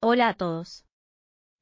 Hola a todos.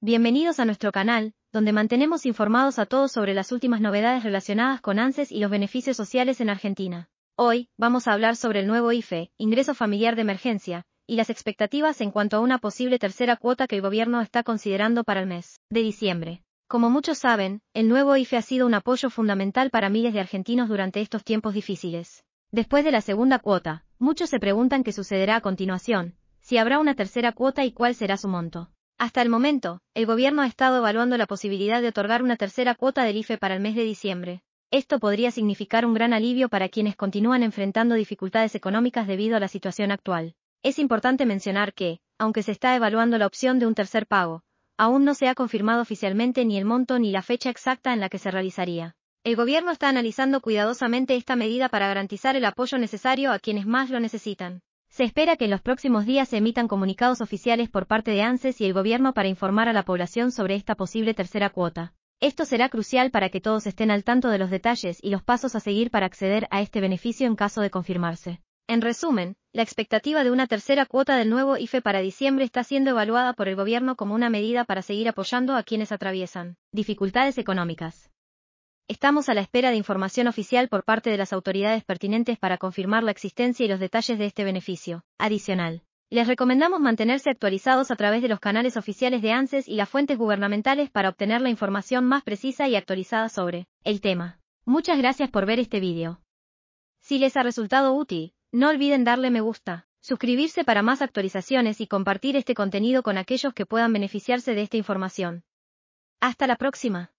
Bienvenidos a nuestro canal, donde mantenemos informados a todos sobre las últimas novedades relacionadas con ANSES y los beneficios sociales en Argentina. Hoy, vamos a hablar sobre el nuevo IFE, ingreso familiar de emergencia, y las expectativas en cuanto a una posible tercera cuota que el gobierno está considerando para el mes de diciembre. Como muchos saben, el nuevo IFE ha sido un apoyo fundamental para miles de argentinos durante estos tiempos difíciles. Después de la segunda cuota, muchos se preguntan qué sucederá a continuación, si habrá una tercera cuota y cuál será su monto. Hasta el momento, el gobierno ha estado evaluando la posibilidad de otorgar una tercera cuota del IFE para el mes de diciembre. Esto podría significar un gran alivio para quienes continúan enfrentando dificultades económicas debido a la situación actual. Es importante mencionar que, aunque se está evaluando la opción de un tercer pago, aún no se ha confirmado oficialmente ni el monto ni la fecha exacta en la que se realizaría. El gobierno está analizando cuidadosamente esta medida para garantizar el apoyo necesario a quienes más lo necesitan. Se espera que en los próximos días se emitan comunicados oficiales por parte de ANSES y el gobierno para informar a la población sobre esta posible tercera cuota. Esto será crucial para que todos estén al tanto de los detalles y los pasos a seguir para acceder a este beneficio en caso de confirmarse. En resumen, la expectativa de una tercera cuota del nuevo IFE para diciembre está siendo evaluada por el gobierno como una medida para seguir apoyando a quienes atraviesan dificultades económicas. Estamos a la espera de información oficial por parte de las autoridades pertinentes para confirmar la existencia y los detalles de este beneficio. Adicional. Les recomendamos mantenerse actualizados a través de los canales oficiales de ANSES y las fuentes gubernamentales para obtener la información más precisa y actualizada sobre el tema. Muchas gracias por ver este vídeo. Si les ha resultado útil, no olviden darle me gusta, suscribirse para más actualizaciones y compartir este contenido con aquellos que puedan beneficiarse de esta información. Hasta la próxima.